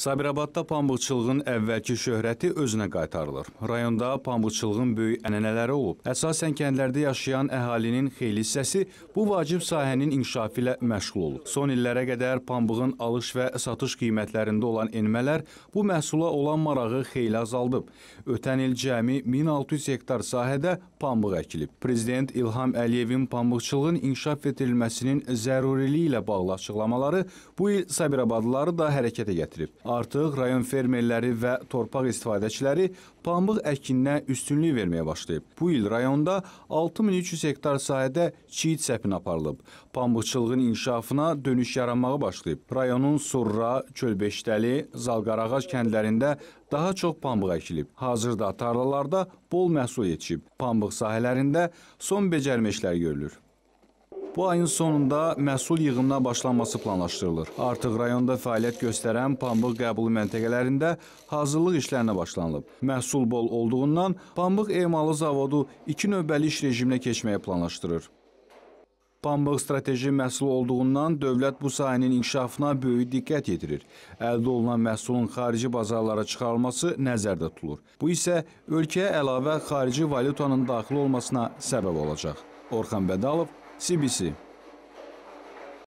Sabirabadda pambıqçılığın əvvəlki şöhrəti özünə qaytarılır. Rayonda pambıqçılığın böyük ənənələri olub. Əsasən kəndlərdə yaşayan əhalinin xeyli hissəsi bu vacib sahənin inkişafı ilə məşğul olub. Son illərə qədər pambığın alış və satış qiymətlərində olan enmələr bu məhsula olan marağı xeyli azaldıb. Ötən il cəmi 1600 hektar sahədə pambıq əkilib. Prezident İlham Əliyevin pambıqçılığın inkişaf etdirilməsinin zəruriliyi ilə bağlı açıqlamaları bu il Sabirabadlıları da hərəkətə gətirib. Artıq rayon fermerləri və torpaq istifadəçiləri pambıq əkininə üstünlük verməyə başlayıb. Bu il rayonda 6300 hektar sahədə çiğit səpin aparılıb. Pambıqçılığın inkişafına dönüş yaranmağa başlayıb. Rayonun Surra, Çölbeşdəli, Zalqarağac kəndlərində daha çox pambıq əkilib. Hazırda tarlalarda bol məhsul yetişib. Pambıq sahələrində son becərmə işləri görülür. Bu ayın sonunda məhsul yığımına başlanması planlaşdırılır. Artıq rayonda fəaliyyət göstərən pambıq qəbulu məntəqələrində hazırlıq işlərinə başlanılıb. Məhsul bol olduğundan pambıq emalı zavodu iki növbəli iş rejiminə keçməyi planlaşdırır. Pambıq strateji məhsul olduğundan dövlət bu sahənin inkişafına böyük diqqət yetirir. Əldə olunan məhsulun xarici bazarlara çıxarılması nəzərdə tutulur. Bu isə ölkəyə əlavə xarici valyutanın daxil olmasına səbəb olacaq. Orxan Bədalov, CBC